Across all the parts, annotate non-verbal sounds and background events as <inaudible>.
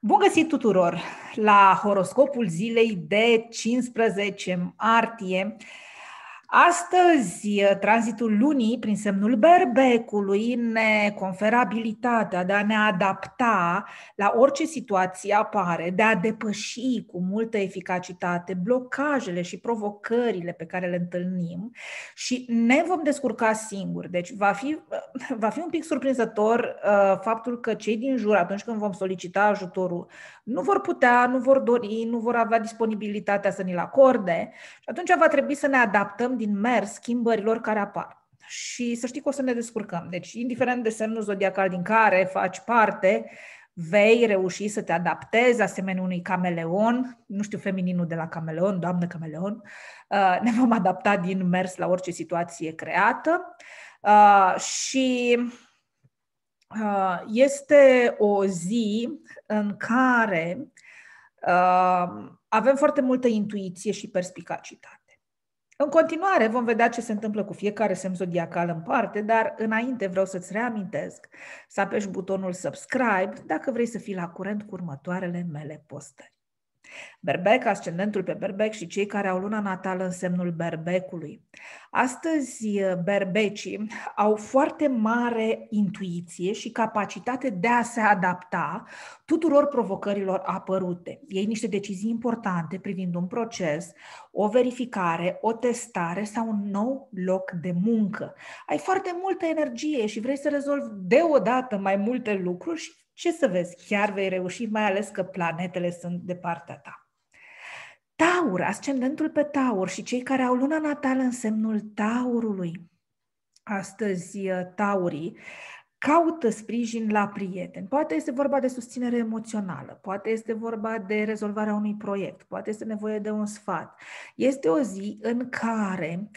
Bun găsit tuturor la horoscopul zilei de 15 martie. Astăzi, tranzitul lunii prin semnul berbecului ne conferă abilitatea de a ne adapta la orice situație apare, de a depăși cu multă eficacitate blocajele și provocările pe care le întâlnim și ne vom descurca singuri. Deci va fi, <laughs> va fi un pic surprinzător uh, faptul că cei din jur, atunci când vom solicita ajutorul, nu vor putea, nu vor dori, nu vor avea disponibilitatea să ni-l acorde și atunci va trebui să ne adaptăm din mers schimbărilor care apar. Și să știi că o să ne descurcăm. Deci, indiferent de semnul zodiacal din care faci parte, vei reuși să te adaptezi asemenea unui cameleon, nu știu femininul de la cameleon, doamnă cameleon, uh, ne vom adapta din mers la orice situație creată uh, și uh, este o zi în care avem foarte multă intuiție și perspicacitate. În continuare vom vedea ce se întâmplă cu fiecare semn zodiacal în parte, dar înainte vreau să-ți reamintesc să apeși butonul subscribe dacă vrei să fii la curent cu următoarele mele postări. Berbec, ascendentul pe berbec și cei care au luna natală în semnul berbecului. Astăzi, eh, berbecii au foarte mare intuiție și capacitate de a se adapta tuturor provocărilor apărute. Ei niște decizii importante privind un proces, o verificare, o testare sau un nou loc de muncă. Ai foarte multă energie și vrei să rezolvi deodată mai multe lucruri și ce să vezi, chiar vei reuși, mai ales că planetele sunt de partea ta. Taur, ascendentul pe Taur și cei care au luna natală în semnul Taurului. Astăzi, uh, Taurii caută sprijin la prieteni. Poate este vorba de susținere emoțională, poate este vorba de rezolvarea unui proiect, poate este nevoie de un sfat. Este o zi în care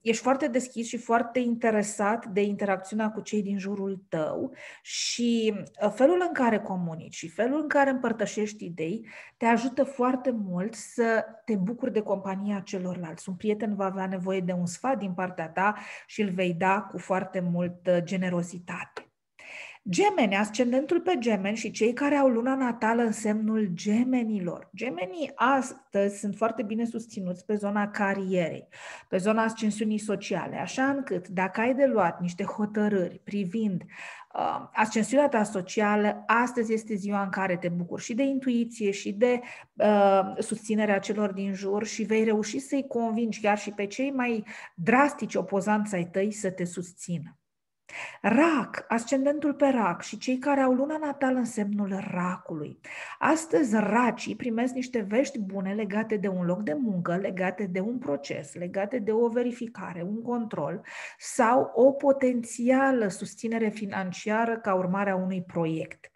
ești foarte deschis și foarte interesat de interacțiunea cu cei din jurul tău și uh, felul în care comunici și felul în care împărtășești idei te ajută foarte mult să te bucuri de compania celorlalți. Un prieten va avea nevoie de un sfat din partea ta și îl vei da cu foarte mult generozitate. Gemeni, ascendentul pe gemeni și cei care au luna natală în semnul gemenilor. Gemenii astăzi sunt foarte bine susținuți pe zona carierei, pe zona ascensiunii sociale, așa încât dacă ai de luat niște hotărâri privind uh, ascensiunea ta socială, astăzi este ziua în care te bucuri și de intuiție și de uh, susținerea celor din jur și vei reuși să-i convingi chiar și pe cei mai drastici opozanți ai tăi să te susțină. Rac, ascendentul pe rac și cei care au luna natală în semnul racului. Astăzi racii primesc niște vești bune legate de un loc de muncă, legate de un proces, legate de o verificare, un control sau o potențială susținere financiară ca urmare a unui proiect.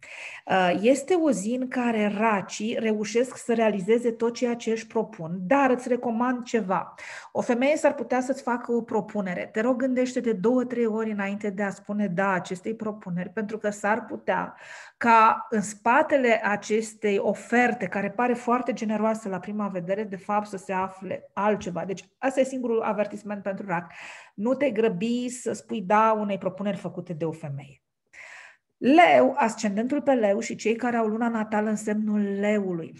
Uh, este o zi în care racii reușesc să realizeze tot ceea ce își propun, dar îți recomand ceva. O femeie s-ar putea să-ți facă o propunere. Te rog, gândește-te două, trei ori înainte de a spune spune da acestei propuneri, pentru că s-ar putea ca în spatele acestei oferte, care pare foarte generoasă la prima vedere, de fapt să se afle altceva. Deci asta e singurul avertisment pentru RAC. Nu te grăbi să spui da unei propuneri făcute de o femeie. Leu, ascendentul pe leu și cei care au luna natală în semnul leului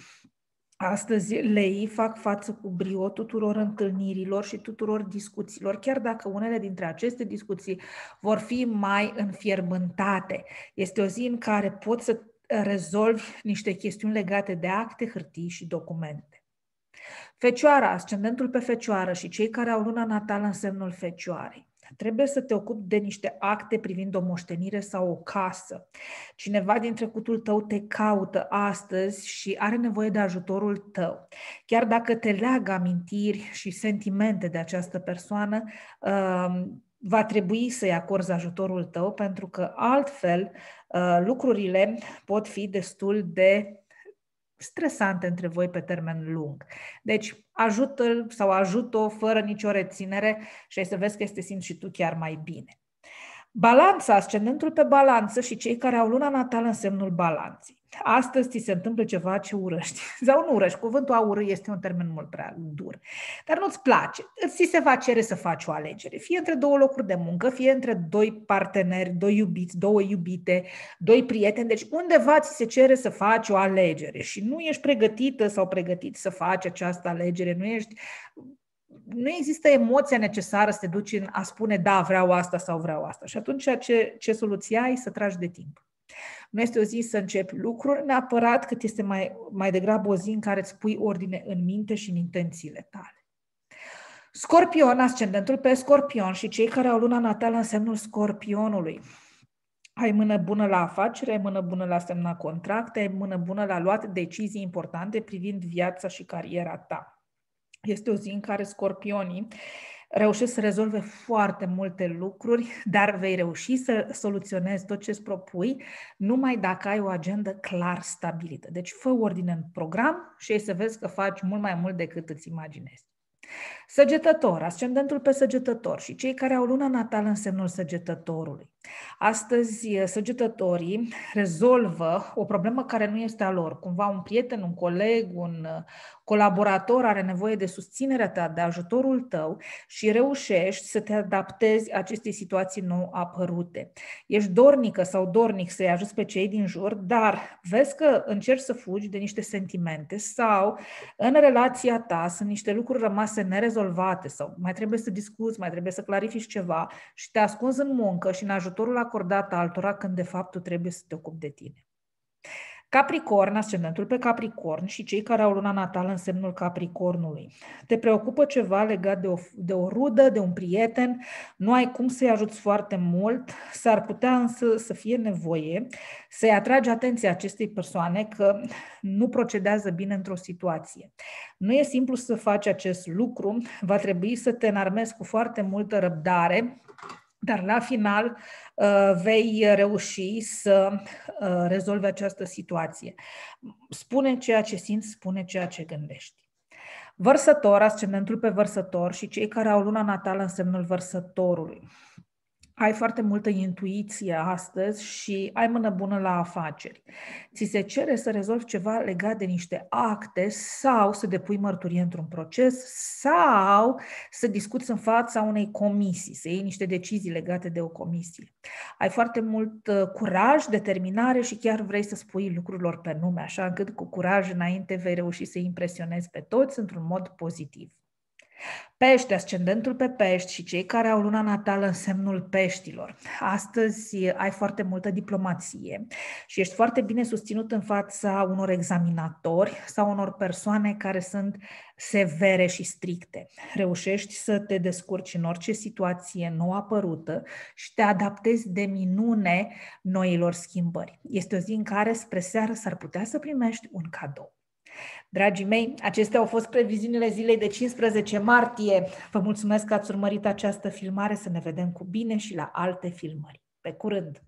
Astăzi lei fac față cu brio tuturor întâlnirilor și tuturor discuțiilor, chiar dacă unele dintre aceste discuții vor fi mai înfierbântate. Este o zi în care pot să rezolvi niște chestiuni legate de acte, hârtii și documente. Fecioara, ascendentul pe fecioară și cei care au luna natală în semnul fecioarei. Trebuie să te ocupi de niște acte privind o moștenire sau o casă. Cineva din trecutul tău te caută astăzi și are nevoie de ajutorul tău. Chiar dacă te leagă amintiri și sentimente de această persoană, um, va trebui să-i acorzi ajutorul tău pentru că altfel uh, lucrurile pot fi destul de stresante între voi pe termen lung. Deci ajută-l sau ajută-o fără nicio reținere și ai să vezi că este simți și tu chiar mai bine. Balanța, ascendentul pe balanță și cei care au luna natală în semnul balanței astăzi ți se întâmplă ceva ce urăști. <laughs> Sau nu urăști, cuvântul a urâ este un termen mult prea dur. Dar nu-ți place, ți se va cere să faci o alegere. Fie între două locuri de muncă, fie între doi parteneri, doi iubiți, două iubite, doi prieteni. Deci undeva ți se cere să faci o alegere și nu ești pregătită sau pregătit să faci această alegere, nu ești nu există emoția necesară să te duci în a spune da, vreau asta sau vreau asta. Și atunci ce, ce soluție ai? Să tragi de timp. Nu este o zi să începi lucruri neapărat, cât este mai, mai degrabă o zi în care îți pui ordine în minte și în intențiile tale. Scorpion, ascendentul pe scorpion și cei care au luna natală în semnul scorpionului. Ai mână bună la afacere, ai mână bună la semna contracte, ai mână bună la luat decizii importante privind viața și cariera ta. Este o zi în care scorpionii reușești să rezolve foarte multe lucruri, <laughs> dar vei reuși să soluționezi tot ce îți propui numai dacă ai o agendă clar stabilită. Deci fă ordine în program și ai să vezi că faci mult mai mult decât îți imaginezi. Săgetător, ascendentul pe săgetător și cei care au luna natală în semnul săgetătorului Astăzi, eh, săgetătorii rezolvă o problemă care nu este a lor. Cumva un prieten, un coleg, un eh, colaborator are nevoie de susținerea ta, de ajutorul tău și reușești să te adaptezi acestei situații nou apărute. Ești dornică sau dornic să-i ajuți pe cei din jur, dar vezi că încerci să fugi de niște sentimente sau în relația ta sunt niște lucruri rămase nerezolvate sau mai trebuie să discuți, mai trebuie să clarifici ceva și te ascunzi în muncă și în ajutor ajutorul acordat altora când de fapt tu trebuie să te ocupi de tine. Capricorn, ascendentul pe Capricorn și cei care au luna natală în semnul Capricornului. Te preocupă ceva legat de o, de o rudă, de un prieten, nu ai cum să-i ajuți foarte mult, s-ar putea însă să fie nevoie să-i atragi atenția acestei persoane că nu procedează bine într-o situație. Nu e simplu să faci acest lucru, va trebui să te înarmezi cu foarte multă răbdare, dar la final Uh, vei reuși să uh, rezolvi această situație. Spune ceea ce simți, spune ceea ce gândești. Vărsător, ascendentul pe vărsător și cei care au luna natală în semnul vărsătorului ai foarte multă intuiție astăzi și ai mână bună la afaceri. Ți se cere să rezolvi ceva legat de niște acte sau să depui mărturie într-un proces sau să discuți în fața unei comisii, să iei niște decizii legate de o comisie. Ai foarte mult uh, curaj, determinare și chiar vrei să spui lucrurilor pe nume, așa încât cu curaj înainte vei reuși să impresionezi pe toți într-un mod pozitiv. Pește, ascendentul pe pești și cei care au luna natală în semnul peștilor. Astăzi ai foarte multă diplomație și ești foarte bine susținut în fața unor examinatori sau unor persoane care sunt severe și stricte. Reușești să te descurci în orice situație nou apărută și te adaptezi de minune noilor schimbări. Este o zi în care spre seară s-ar putea să primești un cadou. Dragii mei, acestea au fost previziunile zilei de 15 martie. Vă mulțumesc că ați urmărit această filmare, să ne vedem cu bine și la alte filmări. Pe curând!